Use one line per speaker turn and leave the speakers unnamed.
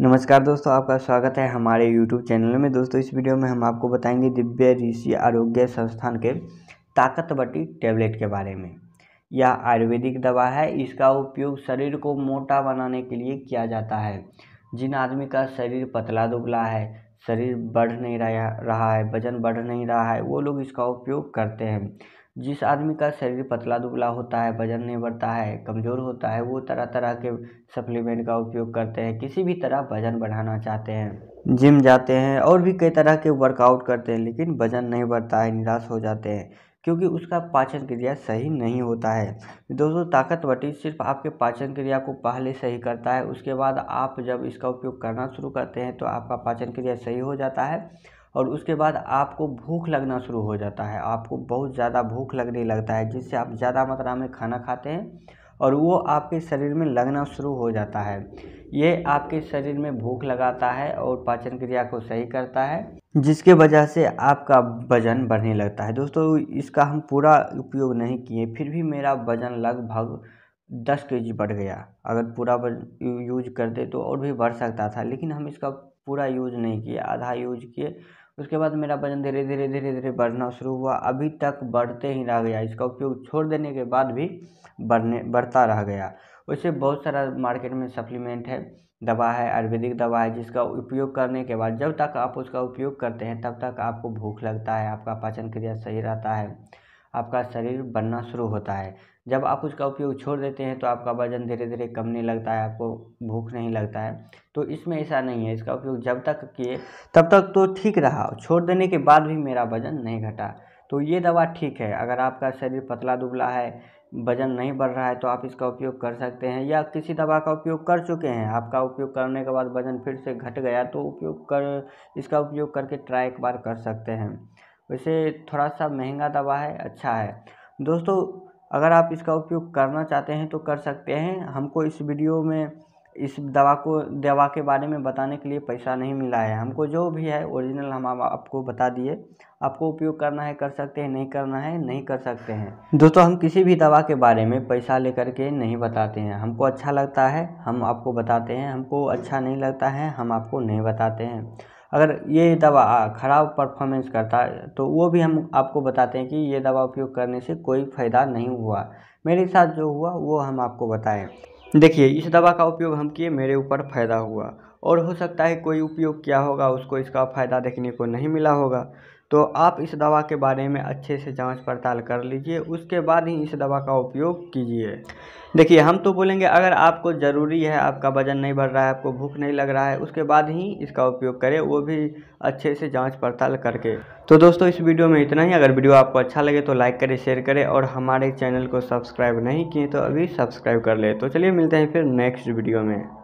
नमस्कार दोस्तों आपका स्वागत है हमारे यूट्यूब चैनल में दोस्तों इस वीडियो में हम आपको बताएंगे दिव्य ऋषि आरोग्य संस्थान के ताकतवटी टैबलेट के बारे में यह आयुर्वेदिक दवा है इसका उपयोग शरीर को मोटा बनाने के लिए किया जाता है जिन आदमी का शरीर पतला दुबला है शरीर बढ़ नहीं रहा रहा है वजन बढ़ नहीं रहा है वो लोग इसका उपयोग करते हैं जिस आदमी का शरीर पतला दुबला होता है वजन नहीं बढ़ता है कमज़ोर होता है वो तरह तरह के सप्लीमेंट का उपयोग करते हैं किसी भी तरह वजन बढ़ाना चाहते हैं जिम जाते हैं और भी कई तरह के वर्कआउट करते हैं लेकिन वजन नहीं बढ़ता है निराश हो जाते हैं क्योंकि उसका पाचन क्रिया सही नहीं होता है दोस्तों ताकतवटी सिर्फ आपके पाचन क्रिया को पहले सही करता है उसके बाद आप जब इसका उपयोग करना शुरू करते हैं तो आपका पाचन क्रिया सही हो जाता है और उसके बाद आपको भूख लगना शुरू हो जाता है आपको बहुत ज़्यादा भूख लगने लगता है जिससे आप ज़्यादा मात्रा में खाना खाते हैं और वो आपके शरीर में लगना शुरू हो जाता है ये आपके शरीर में भूख लगाता है और पाचन क्रिया को सही करता है जिसके वजह से आपका वज़न बढ़ने लगता है दोस्तों इसका हम पूरा उपयोग नहीं किए फिर भी मेरा वज़न लगभग दस के जी बढ़ गया अगर पूरा यूज करते तो और भी बढ़ सकता था लेकिन हम इसका पूरा यूज नहीं किए आधा यूज किए उसके बाद मेरा वजन धीरे धीरे धीरे धीरे बढ़ना शुरू हुआ अभी तक बढ़ते ही रह गया इसका उपयोग छोड़ देने के बाद भी बढ़ने बढ़ता रह गया वैसे बहुत सारा मार्केट में सप्लीमेंट है दवा है आयुर्वेदिक दवा है जिसका उपयोग करने के बाद जब तक आप उसका उपयोग करते हैं तब तक आपको भूख लगता है आपका पाचन क्रिया सही रहता है आपका शरीर बनना शुरू होता है जब आप उसका उपयोग छोड़ देते हैं तो आपका वज़न धीरे धीरे कमने लगता है आपको भूख नहीं लगता है तो इसमें ऐसा नहीं है इसका उपयोग जब तक किए तब तक तो ठीक रहा छोड़ देने के बाद भी मेरा वज़न नहीं घटा तो ये दवा ठीक है अगर आपका शरीर पतला दुबला है वजन नहीं बढ़ रहा है तो आप इसका उपयोग कर सकते हैं या किसी दवा का उपयोग कर चुके हैं आपका उपयोग करने के बाद वजन फिर से घट गया तो उपयोग कर इसका उपयोग करके ट्राई एक बार कर सकते हैं वैसे थोड़ा सा महंगा दवा है अच्छा है दोस्तों अगर आप इसका उपयोग करना चाहते हैं तो कर सकते हैं हमको इस वीडियो में इस दवा को दवा के बारे में बताने के लिए पैसा नहीं मिला है हमको जो भी है ओरिजिनल हम आपको बता दिए आपको उपयोग करना है कर सकते हैं नहीं करना है नहीं कर सकते हैं दोस्तों हम किसी भी दवा के बारे में पैसा लेकर के नहीं बताते हैं हमको अच्छा लगता है हम आपको बताते हैं हमको अच्छा नहीं लगता है हम आपको नहीं बताते हैं अगर ये दवा ख़राब परफॉर्मेंस करता है तो वो भी हम आपको बताते हैं कि ये दवा उपयोग करने से कोई फ़ायदा नहीं हुआ मेरे साथ जो हुआ वो हम आपको बताएं देखिए इस दवा का उपयोग हम किए मेरे ऊपर फ़ायदा हुआ और हो सकता है कोई उपयोग किया होगा उसको इसका फ़ायदा देखने को नहीं मिला होगा तो आप इस दवा के बारे में अच्छे से जांच पड़ताल कर लीजिए उसके बाद ही इस दवा का उपयोग कीजिए देखिए हम तो बोलेंगे अगर आपको ज़रूरी है आपका वज़न नहीं बढ़ रहा है आपको भूख नहीं लग रहा है उसके बाद ही इसका उपयोग करें वो भी अच्छे से जांच पड़ताल करके तो दोस्तों इस वीडियो में इतना ही अगर वीडियो आपको अच्छा लगे तो लाइक करें शेयर करें और हमारे चैनल को सब्सक्राइब नहीं किए तो अभी सब्सक्राइब कर ले तो चलिए मिलते हैं फिर नेक्स्ट वीडियो में